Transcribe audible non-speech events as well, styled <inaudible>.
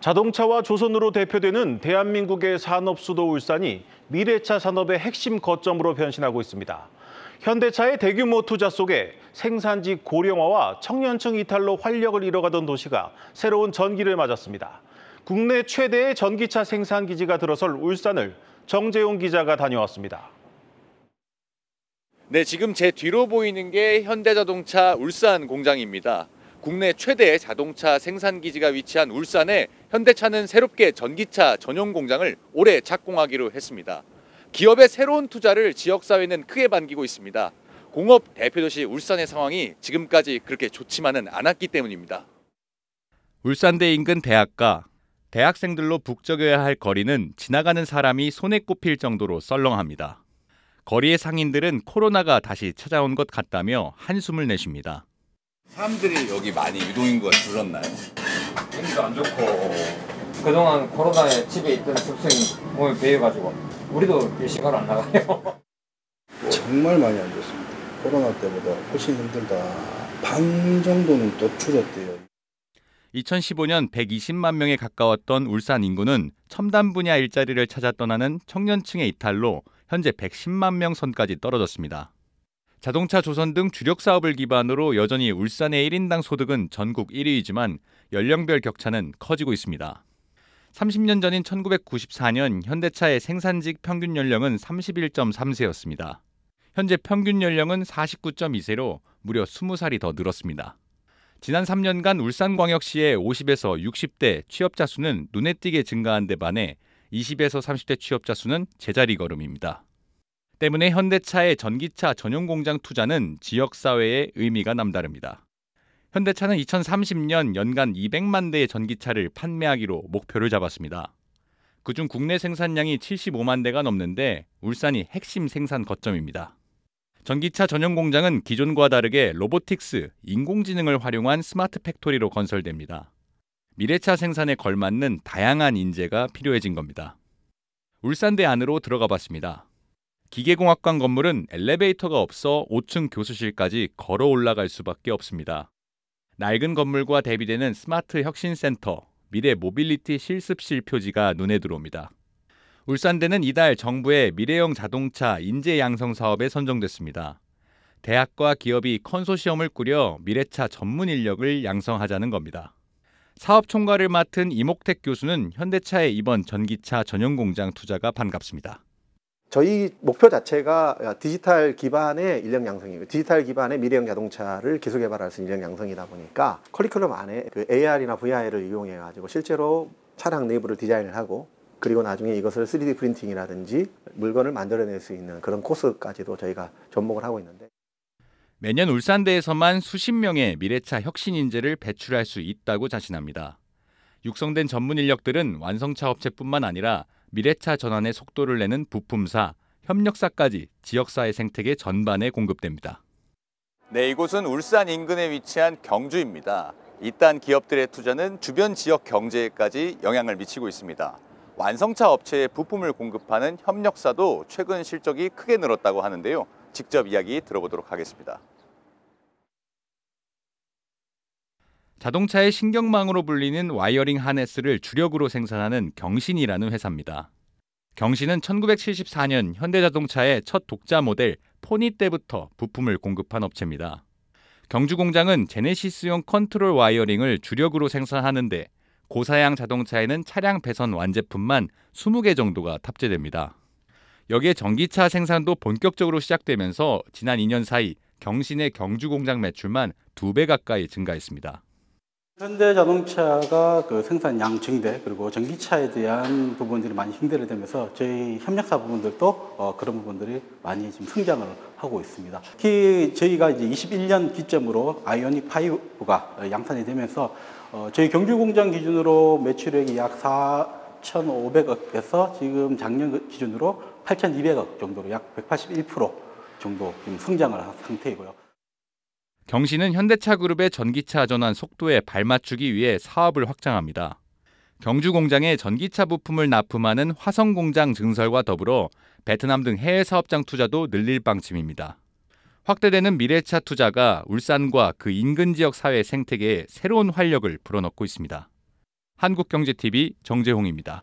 자동차와 조선으로 대표되는 대한민국의 산업수도 울산이 미래차 산업의 핵심 거점으로 변신하고 있습니다. 현대차의 대규모 투자 속에 생산지 고령화와 청년층 이탈로 활력을 잃어가던 도시가 새로운 전기를 맞았습니다. 국내 최대의 전기차 생산기지가 들어설 울산을 정재용 기자가 다녀왔습니다. 네, 지금 제 뒤로 보이는 게 현대자동차 울산 공장입니다. 국내 최대의 자동차 생산 기지가 위치한 울산에 현대차는 새롭게 전기차 전용 공장을 올해 착공하기로 했습니다. 기업의 새로운 투자를 지역 사회는 크게 반기고 있습니다. 공업 대표도시 울산의 상황이 지금까지 그렇게 좋지만은 않았기 때문입니다. 울산대 인근 대학가 대학생들로 북적여야 할 거리는 지나가는 사람이 손에 꼽힐 정도로 썰렁합니다. 거리의 상인들은 코로나가 다시 찾아온 것 같다며 한숨을 내쉽니다. 사람들이 여기 많이 유동인구가 줄었나요? 경기도 안 좋고 그동안 코로나에 집에 있던 숙성이 몸에 배여가지고 우리도 시간 안 나가요. <laughs> 정말 많이 안 좋습니다. 코로나 때보다 훨씬 힘들다. 반 정도는 또 줄었대요. 2015년 120만 명에 가까웠던 울산 인구는 첨단 분야 일자리를 찾아 떠나는 청년층의 이탈로 현재 110만 명 선까지 떨어졌습니다. 자동차 조선 등 주력 사업을 기반으로 여전히 울산의 1인당 소득은 전국 1위이지만 연령별 격차는 커지고 있습니다. 30년 전인 1994년 현대차의 생산직 평균 연령은 31.3세였습니다. 현재 평균 연령은 49.2세로 무려 20살이 더 늘었습니다. 지난 3년간 울산광역시의 50에서 60대 취업자 수는 눈에 띄게 증가한 데 반해 20에서 30대 취업자 수는 제자리 걸음입니다. 때문에 현대차의 전기차 전용 공장 투자는 지역 사회에 의미가 남다릅니다. 현대차는 2030년 연간 200만 대의 전기차를 판매하기로 목표를 잡았습니다. 그중 국내 생산량이 75만 대가 넘는데 울산이 핵심 생산 거점입니다. 전기차 전용 공장은 기존과 다르게 로보틱스, 인공지능을 활용한 스마트 팩토리로 건설됩니다. 미래차 생산에 걸맞는 다양한 인재가 필요해진 겁니다. 울산대 안으로 들어가 봤습니다. 기계공학관 건물은 엘리베이터가 없어 5층 교수실까지 걸어 올라갈 수밖에 없습니다. 낡은 건물과 대비되는 스마트 혁신센터, 미래 모빌리티 실습실 표지가 눈에 들어옵니다. 울산대는 이달 정부의 미래형 자동차 인재 양성 사업에 선정됐습니다. 대학과 기업이 컨소시엄을 꾸려 미래차 전문 인력을 양성하자는 겁니다. 사업 총괄을 맡은 이목택 교수는 현대차의 이번 전기차 전용 공장 투자가 반갑습니다. 저희 목표 자체가 아, 디지털 기반의 인력 양성이고 디지털 기반의 미래형 자동차를 기술 개발할 수 있는 인력 양성이다 보니까 커리큘럼 안에 그 AR이나 VR을 이용해 가지고 실제로 차량 내부를 디자인을 하고 그리고 나중에 이것을 3D 프린팅이라든지 물건을 만들어낼 수 있는 그런 코스까지도 저희가 접목을 하고 있는데 매년 울산대에서만 수십 명의 미래차 혁신 인재를 배출할 수 있다고 자신합니다. 육성된 전문 인력들은 완성차 업체뿐만 아니라 미래차 전환의 속도를 내는 부품사, 협력사까지 지역사회 생태계 전반에 공급됩니다. 네, 이곳은 울산 인근에 위치한 경주입니다. 이딴 기업들의 투자는 주변 지역 경제에까지 영향을 미치고 있습니다. 완성차 업체에 부품을 공급하는 협력사도 최근 실적이 크게 늘었다고 하는데요. 직접 이야기 들어보도록 하겠습니다. 자동차의 신경망으로 불리는 와이어링 하네스를 주력으로 생산하는 경신이라는 회사입니다. 경신은 1974년 현대자동차의 첫 독자 모델 포니 때부터 부품을 공급한 업체입니다. 경주 공장은 제네시스용 컨트롤 와이어링을 주력으로 생산하는데 고사양 자동차에는 차량 배선 완제품만 20개 정도가 탑재됩니다. 여기에 전기차 생산도 본격적으로 시작되면서 지난 2년 사이 경신의 경주 공장 매출만 2배 가까이 증가했습니다. 현대 자동차가 그 생산량 증대 그리고 전기차에 대한 부분들이 많이 힘들을 되면서 저희 협력사 부분들도 어, 그런 부분들이 많이 지금 성장을 하고 있습니다. 특히 저희가 이제 21년 기점으로 아이오닉 5가 양산이 되면서 어, 저희 경주 공장 기준으로 매출액이 약 4,500억에서 지금 작년 기준으로 8,200억 정도로 약 181% 정도 지금 성장을 한 상태이고요. 경신은 현대차 그룹의 전기차 전환 속도에 발맞추기 위해 사업을 확장합니다. 경주 공장에 전기차 부품을 납품하는 화성 공장 증설과 더불어 베트남 등 해외 사업장 투자도 늘릴 방침입니다. 확대되는 미래차 투자가 울산과 그 인근 지역 사회 생태계에 새로운 활력을 불어넣고 있습니다. 한국경제TV 정재홍입니다.